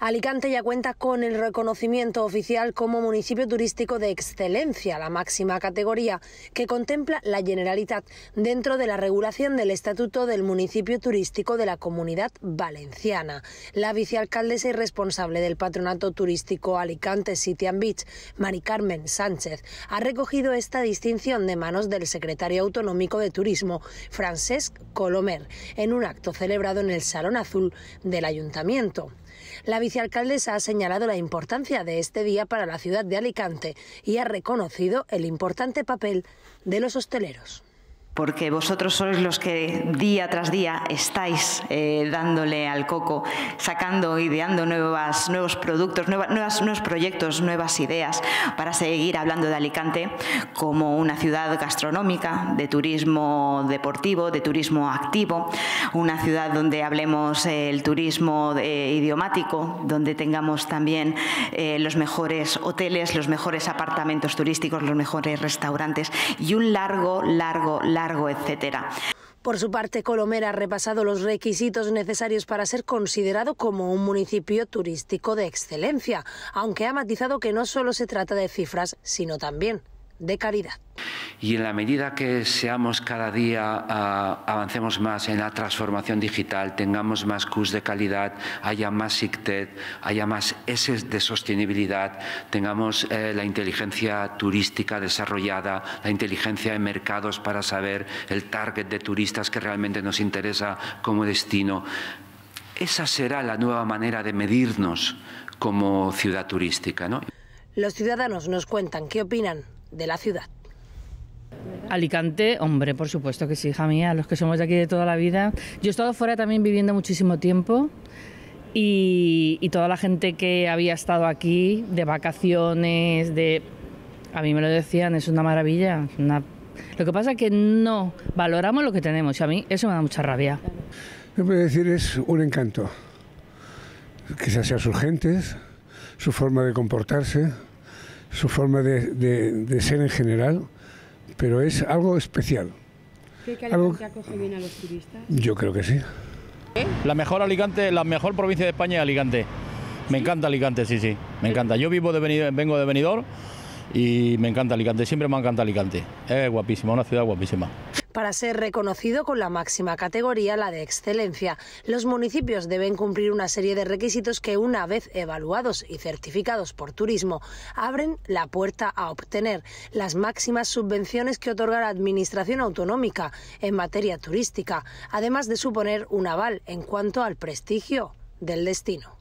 Alicante ya cuenta con el reconocimiento oficial como municipio turístico de excelencia, la máxima categoría que contempla la Generalitat dentro de la regulación del Estatuto del Municipio Turístico de la Comunidad Valenciana. La vicealcaldesa y responsable del Patronato Turístico Alicante City and Beach, Mari Carmen Sánchez, ha recogido esta distinción de manos del secretario autonómico de Turismo, Francesc Colomer, en un acto celebrado en el Salón Azul del Ayuntamiento vicealcaldesa ha señalado la importancia de este día para la ciudad de Alicante y ha reconocido el importante papel de los hosteleros porque vosotros sois los que día tras día estáis eh, dándole al coco, sacando, ideando nuevas, nuevos productos, nuevas, nuevos proyectos, nuevas ideas para seguir hablando de Alicante como una ciudad gastronómica, de turismo deportivo, de turismo activo, una ciudad donde hablemos eh, el turismo eh, idiomático, donde tengamos también los mejores hoteles, los mejores apartamentos turísticos, los mejores restaurantes y un largo, largo, largo por su parte, Colomera ha repasado los requisitos necesarios para ser considerado como un municipio turístico de excelencia, aunque ha matizado que no solo se trata de cifras, sino también de calidad. Y en la medida que seamos cada día, ah, avancemos más en la transformación digital, tengamos más cus de calidad, haya más ICTED, haya más S de sostenibilidad, tengamos eh, la inteligencia turística desarrollada, la inteligencia de mercados para saber el target de turistas que realmente nos interesa como destino. Esa será la nueva manera de medirnos como ciudad turística. Los ciudadanos nos cuentan qué opinan de la ciudad. Alicante, hombre, por supuesto que sí, hija mía, los que somos de aquí de toda la vida. Yo he estado fuera también viviendo muchísimo tiempo. Y, toda la gente que había estado aquí de vacaciones, de a mí me lo decían, es una maravilla. Lo que pasa es que no valoramos lo que tenemos y a mí eso me da mucha rabia. Yo voy decir, es un encanto. Quizás sea sus gentes, su forma de comportarse, su forma de, de ser en general pero es algo especial. ¿Cree que Alicante acoge bien a los turistas? Yo creo que sí. La mejor Alicante, la mejor provincia de España es Alicante. Me encanta Alicante, sí, sí, me encanta. Yo vivo de vengo de Benidorm y me encanta Alicante, siempre me encanta Alicante. Es guapísima, una ciudad guapísima. Para ser reconocido con la máxima categoría, la de excelencia, los municipios deben cumplir una serie de requisitos que, una vez evaluados y certificados por turismo, abren la puerta a obtener las máximas subvenciones que otorga la Administración Autonómica en materia turística, además de suponer un aval en cuanto al prestigio del destino.